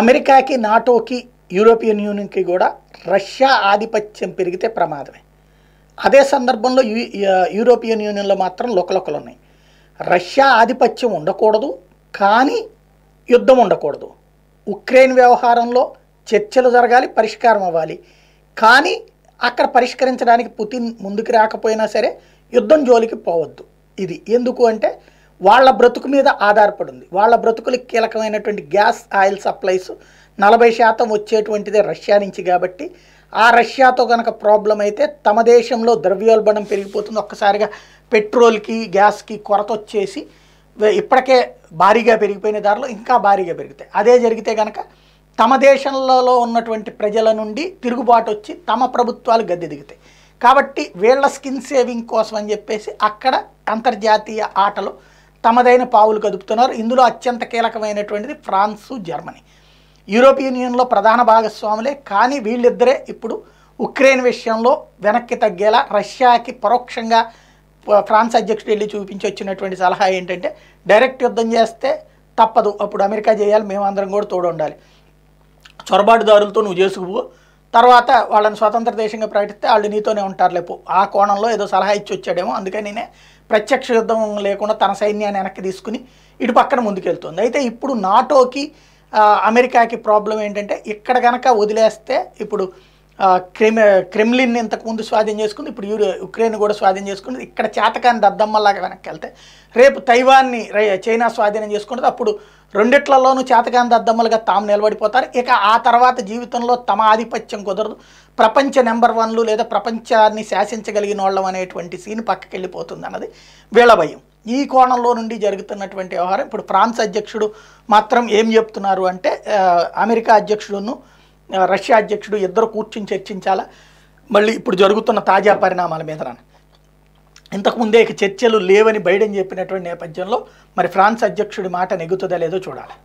అమెరికాకి నాటోకి యూరోపియన్ యూనియన్కి కూడా రష్యా ఆధిపత్యం పెరిగితే ప్రమాదమే అదే సందర్భంలో యూరోపియన్ యూనియన్లో మాత్రం లొకలొకలు ఉన్నాయి రష్యా ఆధిపత్యం ఉండకూడదు కానీ యుద్ధం ఉండకూడదు ఉక్రెయిన్ వ్యవహారంలో చర్చలు జరగాలి పరిష్కారం అవ్వాలి కానీ అక్కడ పరిష్కరించడానికి పుతిన్ ముందుకు రాకపోయినా సరే యుద్ధం జోలికి పోవద్దు ఇది ఎందుకు అంటే వాళ్ళ బ్రతుకు మీద ఆధారపడింది వాళ్ళ బ్రతుకులు కీలకమైనటువంటి గ్యాస్ ఆయిల్ సప్లైస్ నలభై శాతం వచ్చేటువంటిదే రష్యా నుంచి కాబట్టి ఆ రష్యాతో కనుక ప్రాబ్లం అయితే తమ దేశంలో ద్రవ్యోల్బణం పెరిగిపోతుంది ఒక్కసారిగా పెట్రోల్కి గ్యాస్కి కొరత వచ్చేసి ఇప్పటికే భారీగా పెరిగిపోయిన దారిలో ఇంకా భారీగా పెరుగుతాయి అదే జరిగితే కనుక తమ దేశంలో ఉన్నటువంటి ప్రజల నుండి తిరుగుబాటు వచ్చి తమ ప్రభుత్వాలు గద్దె దిగుతాయి కాబట్టి వీళ్ళ స్కిన్ సేవింగ్ కోసం అని చెప్పేసి అక్కడ అంతర్జాతీయ ఆటలు తమదైన పావులు కదుపుతున్నారు ఇందులో అత్యంత కీలకమైనటువంటిది ఫ్రాన్సు జర్మనీ యూరోపియన్ యూనియన్లో ప్రధాన భాగస్వాములే కానీ వీళ్ళిద్దరే ఇప్పుడు ఉక్రెయిన్ విషయంలో వెనక్కి తగ్గేలా రష్యాకి పరోక్షంగా ఫ్రాన్స్ అధ్యక్షుడు వెళ్ళి చూపించి వచ్చినటువంటి సలహా ఏంటంటే డైరెక్ట్ యుద్ధం చేస్తే తప్పదు అప్పుడు అమెరికా చేయాలి మేమందరం కూడా తోడు ఉండాలి చొరబాటుదారులతో నువ్వు చేసుకుపో తర్వాత వాళ్ళని స్వతంత్ర దేశంగా ప్రకటిస్తే వాళ్ళు నీతోనే ఉంటారు లేపు ఆ కోణంలో ఏదో సలహా ఇచ్చి వచ్చాడేమో అందుకని నేనే ప్రత్యక్ష యుద్ధం లేకుండా తన సైన్యాన్ని వెనక్కి తీసుకుని ఇటు పక్కన ముందుకెళ్తుంది అయితే ఇప్పుడు నాటోకి అమెరికాకి ప్రాబ్లం ఏంటంటే ఇక్కడ కనుక వదిలేస్తే ఇప్పుడు క్రెమి క్రెమ్లిన్ ఇంతకుముందు స్వాధీనం చేసుకుంది ఇప్పుడు యూరి ఉక్రెయిన్ కూడా స్వాధీనం చేసుకుంది ఇక్కడ చేతకాన్ని దద్దమ్మలాగా వెనక్కి వెళ్తే రేపు తైవాన్ని చైనా స్వాధీనం చేసుకుంటుంది అప్పుడు రెండిట్లలోనూ చేతకాని దద్దమ్మలుగా తాము నిలబడిపోతారు ఇక ఆ తర్వాత జీవితంలో తమ ఆధిపత్యం కుదరదు ప్రపంచ నెంబర్ వన్లు లేదా ప్రపంచాన్ని శాసించగలిగిన వాళ్ళం అనేటువంటి సీన్ పక్కకి వెళ్ళిపోతుంది అన్నది వీళ్ళ భయం ఈ కోణంలో నుండి జరుగుతున్నటువంటి వ్యవహారం ఇప్పుడు ఫ్రాన్స్ అధ్యక్షుడు మాత్రం ఏం చెప్తున్నారు అంటే అమెరికా అధ్యక్షుడును రష్యా అధ్యక్షుడు ఇద్దరు కూర్చుని చర్చించాలా మళ్ళీ ఇప్పుడు జరుగుతున్న తాజా పరిణామాల మీద రాను ఇంతకుముందే ఇక చర్చలు లేవని బైడెన్ చెప్పినటువంటి నేపథ్యంలో మరి ఫ్రాన్స్ అధ్యక్షుడి మాట నెగ్గుతుందా లేదో చూడాలి